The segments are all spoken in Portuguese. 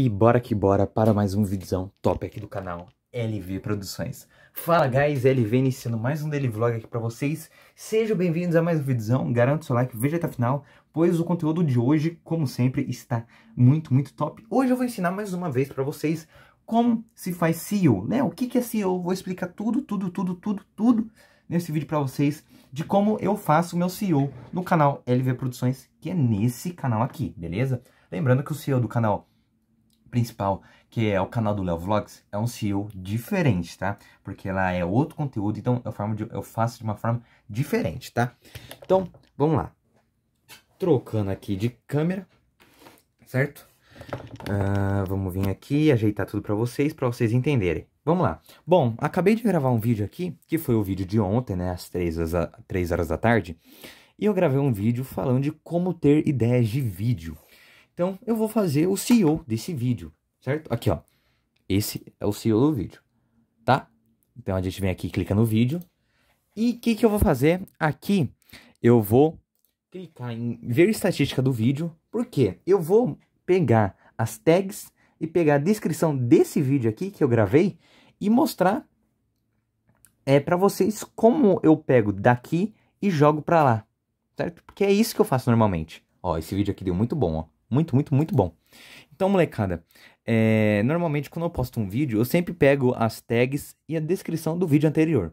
E bora que bora para mais um vídeo top aqui do canal LV Produções. Fala guys, LV iniciando mais um daily vlog aqui pra vocês. Sejam bem-vindos a mais um vídeo. garanto seu like, veja até o final, pois o conteúdo de hoje, como sempre, está muito, muito top. Hoje eu vou ensinar mais uma vez pra vocês como se faz SEO, né? O que, é SEO, vou explicar tudo, tudo, tudo, tudo, tudo nesse vídeo pra vocês de como eu faço o meu SEO no canal LV Produções, que é nesse canal aqui, beleza? Lembrando que o CEO do canal principal, que é o canal do Léo Vlogs, é um CEO diferente, tá? Porque ela é outro conteúdo, então eu, formo de, eu faço de uma forma diferente, tá? Então, vamos lá. Trocando aqui de câmera, certo? Uh, vamos vir aqui, ajeitar tudo para vocês, para vocês entenderem. Vamos lá. Bom, acabei de gravar um vídeo aqui, que foi o vídeo de ontem, né, às 3 horas, 3 horas da tarde, e eu gravei um vídeo falando de como ter ideias de vídeo, então, eu vou fazer o CEO desse vídeo, certo? Aqui, ó. Esse é o CEO do vídeo, tá? Então, a gente vem aqui, clica no vídeo. E o que, que eu vou fazer? Aqui, eu vou clicar em ver estatística do vídeo. Por quê? Eu vou pegar as tags e pegar a descrição desse vídeo aqui que eu gravei e mostrar é para vocês como eu pego daqui e jogo para lá, certo? Porque é isso que eu faço normalmente. Ó, esse vídeo aqui deu muito bom, ó. Muito, muito, muito bom. Então, molecada, é, normalmente quando eu posto um vídeo, eu sempre pego as tags e a descrição do vídeo anterior.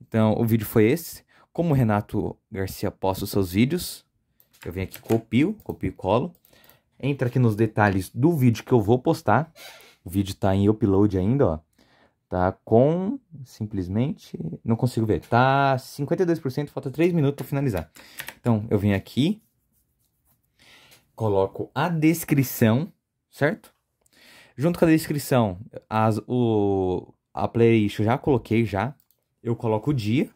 Então, o vídeo foi esse. Como o Renato Garcia posta os seus vídeos, eu venho aqui, copio, copio e colo. Entra aqui nos detalhes do vídeo que eu vou postar. O vídeo tá em upload ainda, ó. Tá com, simplesmente, não consigo ver. Tá 52%, falta 3 minutos para finalizar. Então, eu venho aqui, coloco a descrição, certo? Junto com a descrição, as, o, a playlist eu já coloquei já. Eu coloco o dia,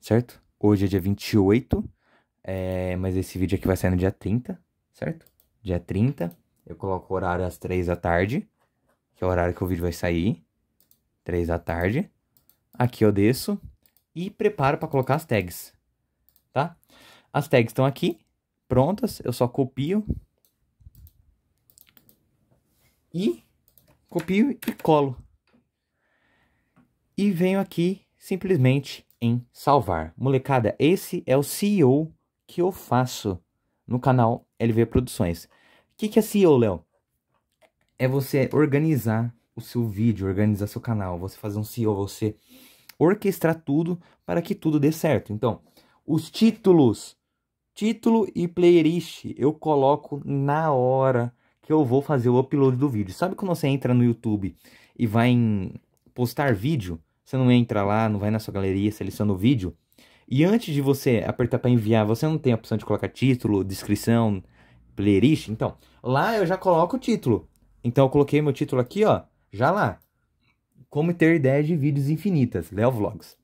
certo? Hoje é dia 28, é, mas esse vídeo aqui vai sair no dia 30, certo? Dia 30, eu coloco o horário às 3 da tarde, que é o horário que o vídeo vai sair, 3 da tarde. Aqui eu desço e preparo para colocar as tags, tá? As tags estão aqui, prontas, eu só copio e copio e colo. E venho aqui simplesmente em salvar. Molecada, esse é o CEO que eu faço no canal LV Produções. O que, que é CEO, Léo? É você organizar o seu vídeo, organizar seu canal, você fazer um CEO, você orquestrar tudo para que tudo dê certo. Então, os títulos Título e playlist eu coloco na hora que eu vou fazer o upload do vídeo. Sabe quando você entra no YouTube e vai em postar vídeo? Você não entra lá, não vai na sua galeria, seleciona o vídeo. E antes de você apertar para enviar, você não tem a opção de colocar título, descrição, playlist. Então, lá eu já coloco o título. Então, eu coloquei meu título aqui, ó, já lá. Como ter ideias de vídeos infinitas, Léo Vlogs.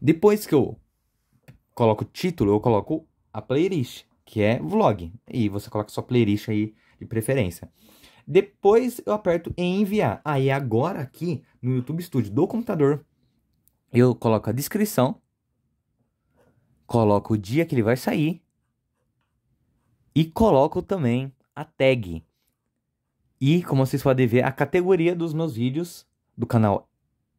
Depois que eu coloco o título, eu coloco a playlist, que é vlog. E você coloca sua playlist aí de preferência. Depois eu aperto em enviar. Aí ah, agora aqui no YouTube Studio do computador, eu coloco a descrição, coloco o dia que ele vai sair e coloco também a tag. E como vocês podem ver, a categoria dos meus vídeos do canal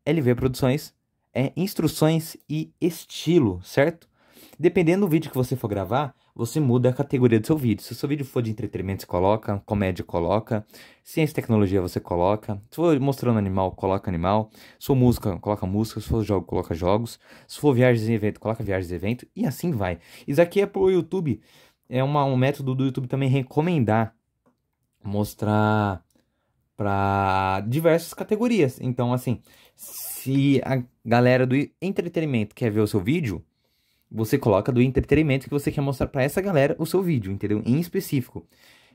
LV Produções é instruções e estilo, certo? Dependendo do vídeo que você for gravar, você muda a categoria do seu vídeo. Se o seu vídeo for de entretenimento, você coloca, comédia, coloca, ciência e tecnologia, você coloca, se for mostrando animal, coloca animal, se for música, coloca música, se for jogo, coloca jogos, se for viagens e evento, coloca viagens e evento, e assim vai. Isso aqui é pro YouTube, é uma, um método do YouTube também recomendar mostrar para diversas categorias. Então, assim, se a galera do entretenimento quer ver o seu vídeo, você coloca do entretenimento que você quer mostrar para essa galera o seu vídeo, entendeu? Em específico.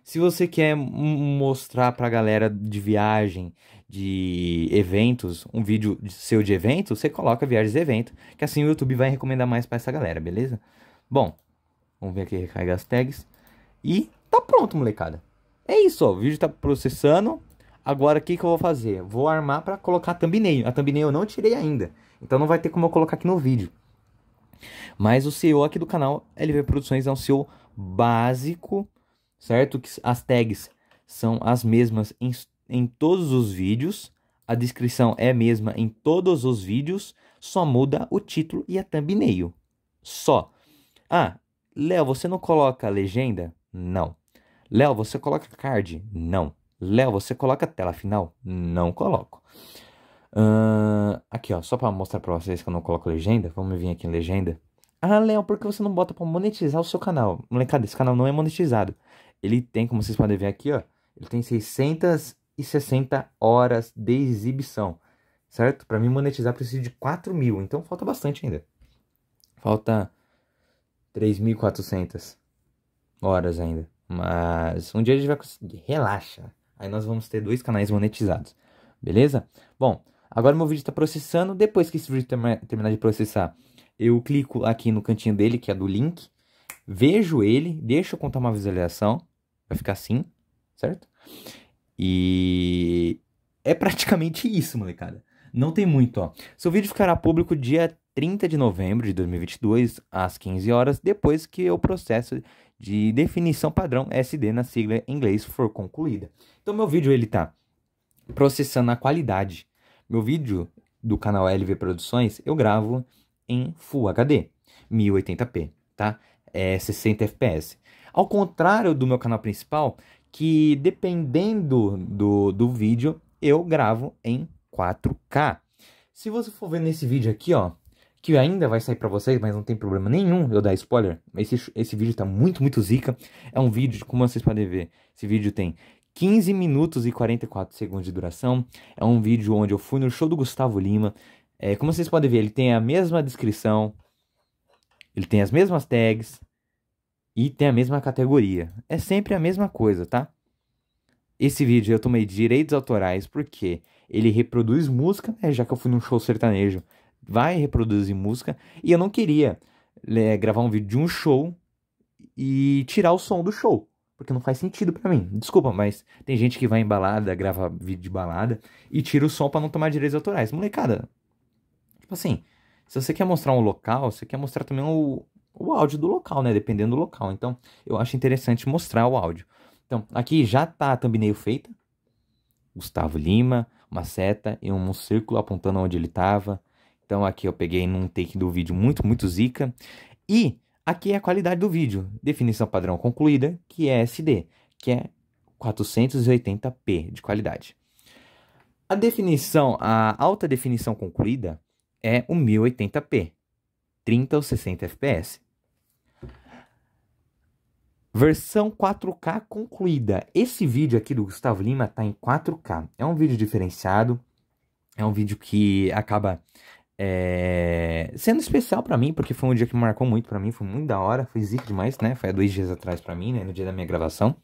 Se você quer mostrar pra galera de viagem, de eventos, um vídeo seu de evento, você coloca viagens e evento, que assim o YouTube vai recomendar mais para essa galera, beleza? Bom, vamos ver aqui recarregar as tags. E tá pronto, molecada. É isso, ó, o vídeo tá processando. Agora o que, que eu vou fazer? Vou armar para colocar a thumbnail. A thumbnail eu não tirei ainda, então não vai ter como eu colocar aqui no vídeo. Mas o CEO aqui do canal LV Produções é um CEO básico, certo? As tags são as mesmas em, em todos os vídeos, a descrição é a mesma em todos os vídeos, só muda o título e a thumbnail. Só. Ah, Léo, você não coloca legenda? Não. Léo, você coloca card? Não. Léo, você coloca tela final? Não coloco. Uh, aqui, ó, só para mostrar para vocês que eu não coloco legenda, vamos vir aqui em legenda. Ah, Léo, por que você não bota para monetizar o seu canal? Molecada, esse canal não é monetizado. Ele tem, como vocês podem ver aqui, ó, ele tem 660 horas de exibição, certo? Para mim monetizar preciso de 4 mil, então falta bastante ainda. Falta 3.400 horas ainda. Mas um dia a gente vai conseguir. Relaxa. Aí nós vamos ter dois canais monetizados. Beleza? Bom, Agora meu vídeo está processando. Depois que esse vídeo terminar de processar, eu clico aqui no cantinho dele, que é do link. Vejo ele, deixo eu contar uma visualização. Vai ficar assim, certo? E é praticamente isso, molecada. Não tem muito, ó. Seu vídeo ficará público dia 30 de novembro de 2022, às 15 horas, depois que o processo de definição padrão SD na sigla em inglês for concluída. Então, meu vídeo ele tá processando a qualidade meu vídeo do canal LV Produções eu gravo em Full HD, 1080p, tá? É 60 FPS. Ao contrário do meu canal principal, que dependendo do, do vídeo, eu gravo em 4K. Se você for ver nesse vídeo aqui, ó, que ainda vai sair para vocês, mas não tem problema nenhum eu dar spoiler. Esse, esse vídeo tá muito, muito zica. É um vídeo, como vocês podem ver, esse vídeo tem 15 minutos e 44 segundos de duração. É um vídeo onde eu fui no show do Gustavo Lima. É, como vocês podem ver, ele tem a mesma descrição, ele tem as mesmas tags e tem a mesma categoria. É sempre a mesma coisa, tá? Esse vídeo eu tomei direitos autorais porque ele reproduz música, né, já que eu fui num show sertanejo, vai reproduzir música e eu não queria é, gravar um vídeo de um show e tirar o som do show. Porque não faz sentido para mim. Desculpa, mas tem gente que vai em balada, grava vídeo de balada e tira o som para não tomar direitos autorais. Molecada, tipo assim, se você quer mostrar um local, você quer mostrar também o, o áudio do local, né? Dependendo do local. Então, eu acho interessante mostrar o áudio. Então, aqui já tá a thumbnail feita. Gustavo Lima, uma seta e um círculo apontando onde ele tava. Então, aqui eu peguei num take do vídeo muito, muito zica. E Aqui é a qualidade do vídeo, definição padrão concluída, que é SD, que é 480p de qualidade. A definição, a alta definição concluída é o 1080p, 30 ou 60 fps. Versão 4K concluída. Esse vídeo aqui do Gustavo Lima está em 4K. É um vídeo diferenciado, é um vídeo que acaba é... Sendo especial para mim, porque foi um dia que marcou muito para mim, foi muito da hora, foi zica demais, né? Foi há dois dias atrás para mim, né? No dia da minha gravação.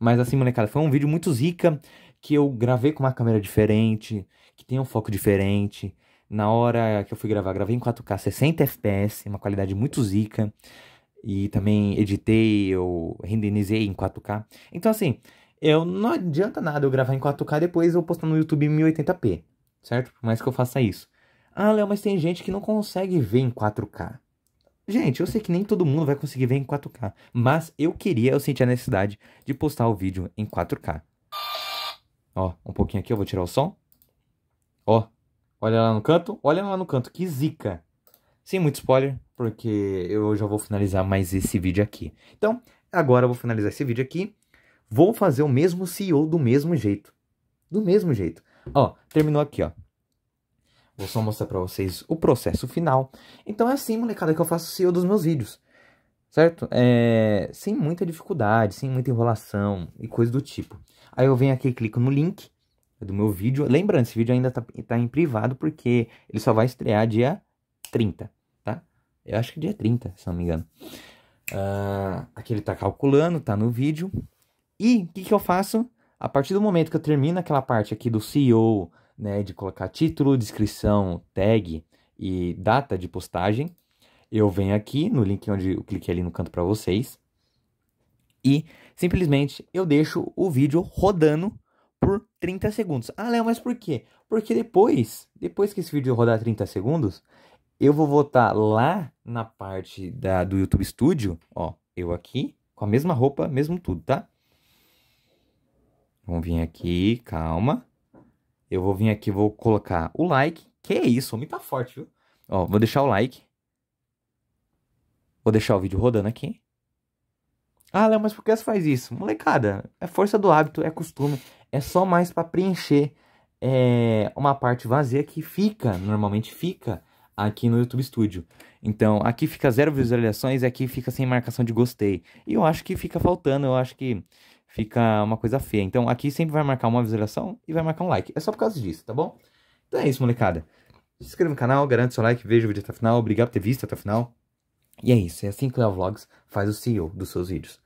Mas assim, molecada, foi um vídeo muito zica, que eu gravei com uma câmera diferente, que tem um foco diferente. Na hora que eu fui gravar, gravei em 4K 60 FPS, uma qualidade muito zica. E também editei, eu renderizei em 4K. Então assim, eu não adianta nada eu gravar em 4K depois eu postar no YouTube em 1080p, certo? Por mais que eu faça isso. Ah, Léo, mas tem gente que não consegue ver em 4K. Gente, eu sei que nem todo mundo vai conseguir ver em 4K, mas eu queria, eu senti a necessidade de postar o vídeo em 4K. Ó, um pouquinho aqui, eu vou tirar o som. Ó, olha lá no canto, olha lá no canto, que zica. Sem muito spoiler, porque eu já vou finalizar mais esse vídeo aqui. Então, agora eu vou finalizar esse vídeo aqui. Vou fazer o mesmo CEO do mesmo jeito. Do mesmo jeito. Ó, terminou aqui, ó. Vou só mostrar para vocês o processo final. Então é assim, molecada, que eu faço o CEO dos meus vídeos. Certo? É... Sem muita dificuldade, sem muita enrolação e coisa do tipo. Aí eu venho aqui e clico no link do meu vídeo. Lembrando, esse vídeo ainda tá, tá em privado porque ele só vai estrear dia 30, tá? Eu acho que dia 30, se não me engano. Uh, aqui ele tá calculando, tá no vídeo. E o que, que eu faço? A partir do momento que eu termino aquela parte aqui do CEO né, de colocar título, descrição, tag e data de postagem, eu venho aqui no link onde eu cliquei ali no canto para vocês e simplesmente eu deixo o vídeo rodando por 30 segundos. Ah, Léo, mas por quê? Porque depois, depois que esse vídeo rodar 30 segundos, eu vou voltar lá na parte da, do YouTube Studio, ó, eu aqui, com a mesma roupa, mesmo tudo, tá? Vamos vir aqui, calma. Eu vou vir aqui, vou colocar o like. Que é isso, homem tá forte, viu? Ó, vou deixar o like. Vou deixar o vídeo rodando aqui. Ah, Léo, mas por que você faz isso? Molecada, é força do hábito, é costume. É só mais para preencher é, uma parte vazia que fica, normalmente fica, aqui no YouTube Studio. Então, aqui fica zero visualizações e aqui fica sem marcação de gostei. E eu acho que fica faltando, eu acho que fica uma coisa feia. Então aqui sempre vai marcar uma visualização e vai marcar um like. É só por causa disso, tá bom? Então é isso, molecada. Se inscreva no canal, garante seu like, veja o vídeo até o final. Obrigado por ter visto até o final. E é isso, é assim que o Leo Vlogs faz o CEO dos seus vídeos.